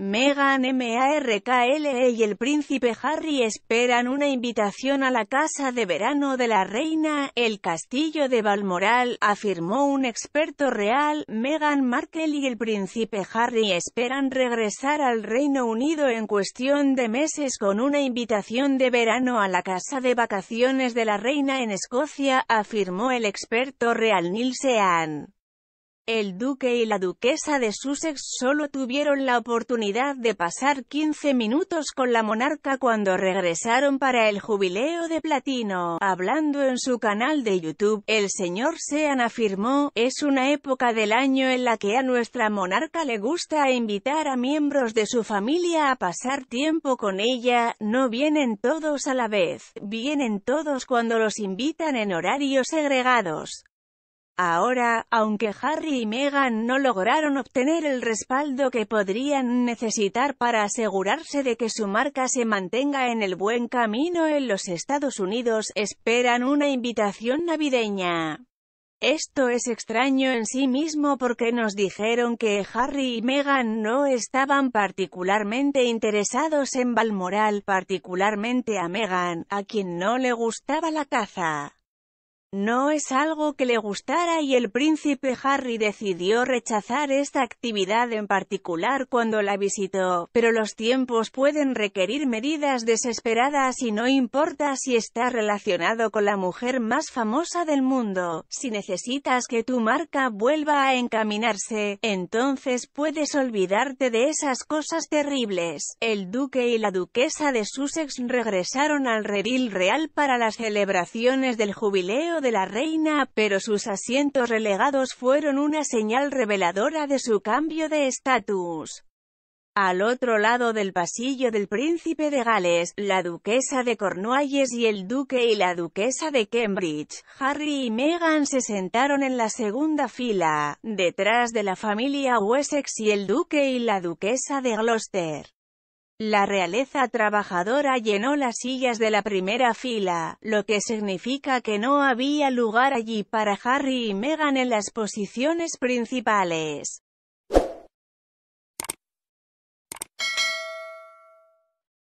Meghan Markle y el príncipe Harry esperan una invitación a la casa de verano de la reina, el castillo de Balmoral, afirmó un experto real. Meghan Markle y el príncipe Harry esperan regresar al Reino Unido en cuestión de meses con una invitación de verano a la casa de vacaciones de la reina en Escocia, afirmó el experto real Neil Sean. El duque y la duquesa de Sussex solo tuvieron la oportunidad de pasar 15 minutos con la monarca cuando regresaron para el jubileo de platino. Hablando en su canal de YouTube, el señor Sean afirmó, es una época del año en la que a nuestra monarca le gusta invitar a miembros de su familia a pasar tiempo con ella, no vienen todos a la vez, vienen todos cuando los invitan en horarios segregados. Ahora, aunque Harry y Meghan no lograron obtener el respaldo que podrían necesitar para asegurarse de que su marca se mantenga en el buen camino en los Estados Unidos, esperan una invitación navideña. Esto es extraño en sí mismo porque nos dijeron que Harry y Meghan no estaban particularmente interesados en Balmoral, particularmente a Meghan, a quien no le gustaba la caza. No es algo que le gustara y el príncipe Harry decidió rechazar esta actividad en particular cuando la visitó, pero los tiempos pueden requerir medidas desesperadas y no importa si está relacionado con la mujer más famosa del mundo, si necesitas que tu marca vuelva a encaminarse, entonces puedes olvidarte de esas cosas terribles. El duque y la duquesa de Sussex regresaron al redil real para las celebraciones del jubileo de la reina, pero sus asientos relegados fueron una señal reveladora de su cambio de estatus. Al otro lado del pasillo del príncipe de Gales, la duquesa de Cornualles y el duque y la duquesa de Cambridge, Harry y Meghan se sentaron en la segunda fila, detrás de la familia Wessex y el duque y la duquesa de Gloucester. La realeza trabajadora llenó las sillas de la primera fila, lo que significa que no había lugar allí para Harry y Meghan en las posiciones principales.